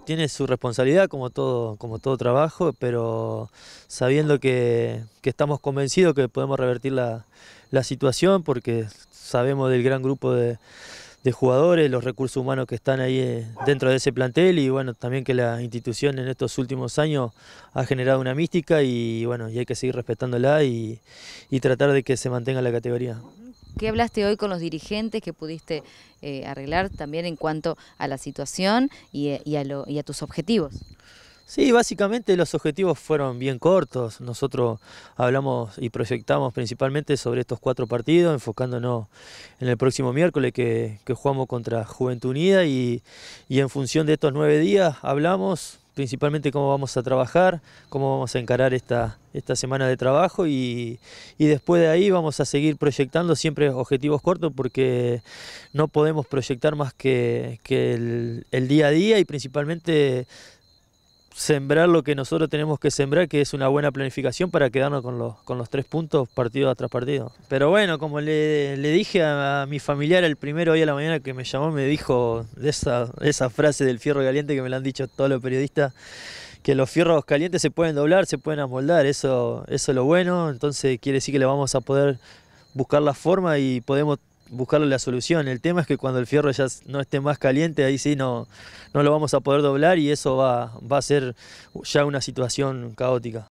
Tiene su responsabilidad como todo, como todo trabajo, pero sabiendo que, estamos convencidos que podemos revertir la, situación porque sabemos del gran grupo de, jugadores, los recursos humanos que están ahí eh, dentro de ese plantel y bueno, también que la institución en estos últimos años ha generado una mística y bueno, y hay que seguir respetándola y tratar de que se mantenga la categoría. ¿Qué hablaste hoy con los dirigentes que pudiste eh, arreglar también en cuanto a la situación eh, y, a tus objetivos? Sí, básicamente los objetivos fueron bien cortos. Nosotros hablamos y proyectamos principalmente sobre estos cuatro partidos, enfocándonos en el próximo miércoles que, jugamos contra Juventud Unida y en función de estos nueve días hablamos, principalmente cómo vamos a trabajar, cómo vamos a encarar esta, esta semana de trabajo y, después de ahí vamos a seguir proyectando siempre objetivos cortos porque no podemos proyectar más que, el, el día a día y principalmente sembrar lo que nosotros tenemos que sembrar, que es una buena planificación para quedarnos con los, con los tres puntos partido tras partido. Pero bueno, como le, le dije a, mi familiar el primero hoy a la mañana que me llamó, me dijo de esa, esa frase del fierro caliente que me la han dicho todos los periodistas, que los fierros calientes se pueden doblar, se pueden amoldar, eso, eso es lo bueno, entonces quiere decir que le vamos a poder buscar la forma y podemos buscarle la solución. El tema es que cuando el fierro ya no esté más caliente, ahí sí no, no lo vamos a poder doblar y eso va, va a ser ya una situación caótica.